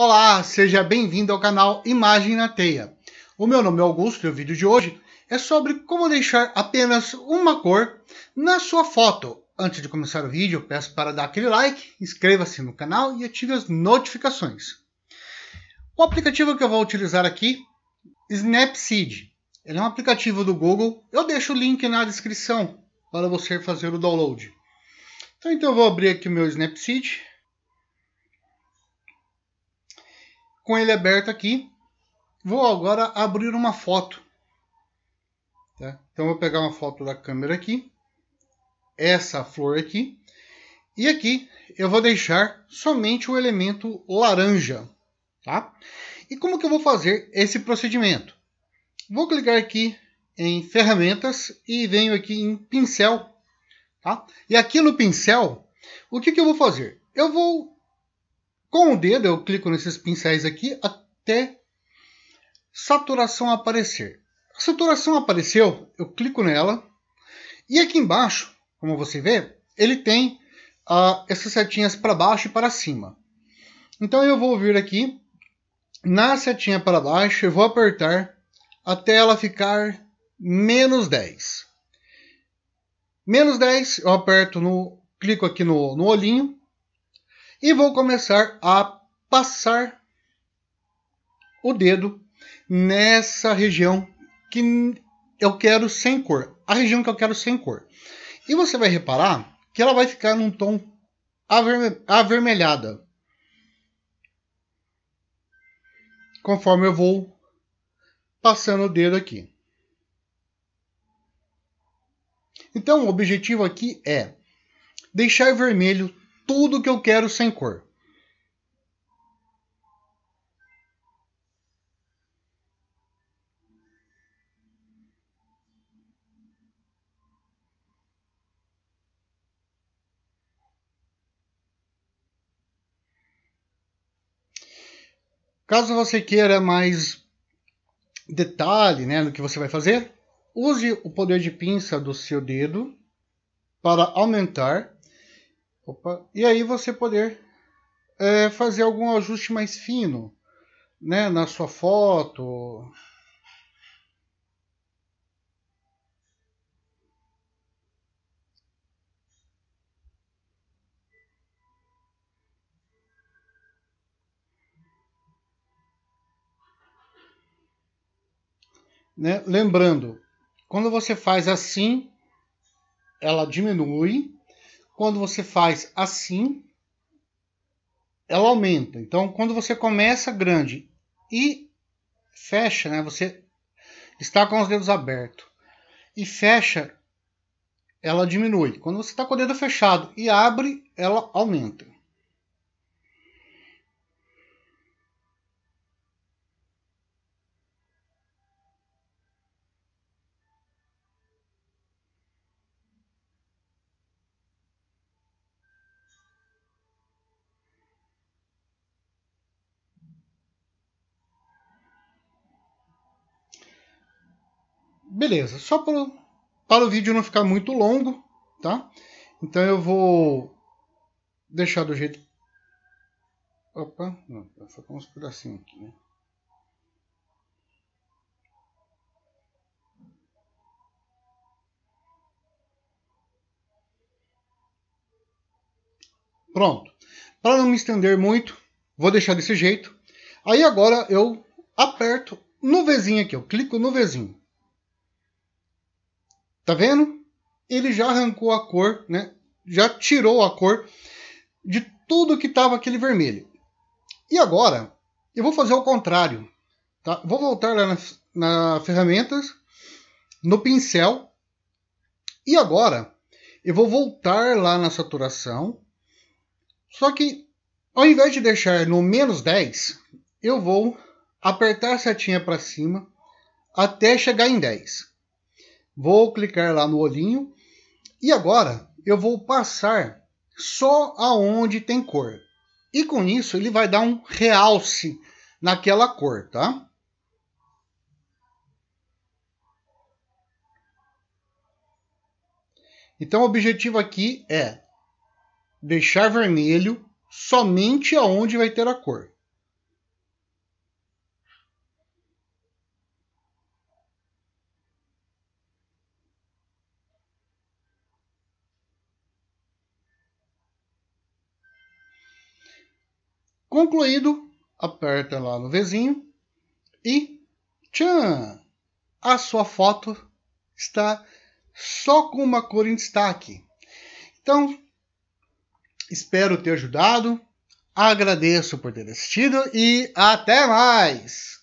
Olá, seja bem-vindo ao canal Imagem na Teia. O meu nome é Augusto e o vídeo de hoje é sobre como deixar apenas uma cor na sua foto. Antes de começar o vídeo, peço para dar aquele like, inscreva-se no canal e ative as notificações. O aplicativo que eu vou utilizar aqui, Snapseed. Ele é um aplicativo do Google. Eu deixo o link na descrição para você fazer o download. Então, então eu vou abrir aqui o meu Snapseed. com ele aberto aqui. Vou agora abrir uma foto. Tá? Então vou pegar uma foto da câmera aqui. Essa flor aqui. E aqui eu vou deixar somente o elemento laranja. Tá? E como que eu vou fazer esse procedimento? Vou clicar aqui em ferramentas e venho aqui em pincel. Tá? E aqui no pincel, o que, que eu vou fazer? Eu vou com o dedo, eu clico nesses pincéis aqui até saturação aparecer. A saturação apareceu, eu clico nela. E aqui embaixo, como você vê, ele tem ah, essas setinhas para baixo e para cima. Então eu vou vir aqui na setinha para baixo, eu vou apertar até ela ficar menos 10. Menos 10, eu aperto no, clico aqui no, no olhinho e vou começar a passar o dedo nessa região que eu quero sem cor, a região que eu quero sem cor. E você vai reparar que ela vai ficar num tom averme avermelhada. Conforme eu vou passando o dedo aqui. Então, o objetivo aqui é deixar vermelho tudo que eu quero sem cor. Caso você queira mais detalhe né, do que você vai fazer, use o poder de pinça do seu dedo para aumentar Opa. E aí você poder é, fazer algum ajuste mais fino, né, na sua foto. Né? Lembrando, quando você faz assim, ela diminui, quando você faz assim, ela aumenta. Então, quando você começa grande e fecha, né, você está com os dedos abertos e fecha, ela diminui. Quando você está com o dedo fechado e abre, ela aumenta. beleza, só pro, para o vídeo não ficar muito longo, tá? Então eu vou deixar do jeito... Opa, não, tá só uns pedacinhos aqui, né? Pronto. Para não me estender muito, vou deixar desse jeito. Aí agora eu aperto no Vzinho aqui, eu clico no Vzinho. Tá vendo? Ele já arrancou a cor, né? Já tirou a cor de tudo que estava aquele vermelho. E agora, eu vou fazer o contrário. Tá? Vou voltar lá nas, na ferramentas, no pincel. E agora, eu vou voltar lá na saturação. Só que, ao invés de deixar no menos 10, eu vou apertar a setinha para cima até chegar em 10. Vou clicar lá no olhinho. E agora eu vou passar só aonde tem cor. E com isso ele vai dar um realce naquela cor, tá? Então o objetivo aqui é deixar vermelho somente aonde vai ter a cor. Concluído, aperta lá no Vzinho e tchan! A sua foto está só com uma cor em destaque. Então, espero ter ajudado, agradeço por ter assistido e até mais!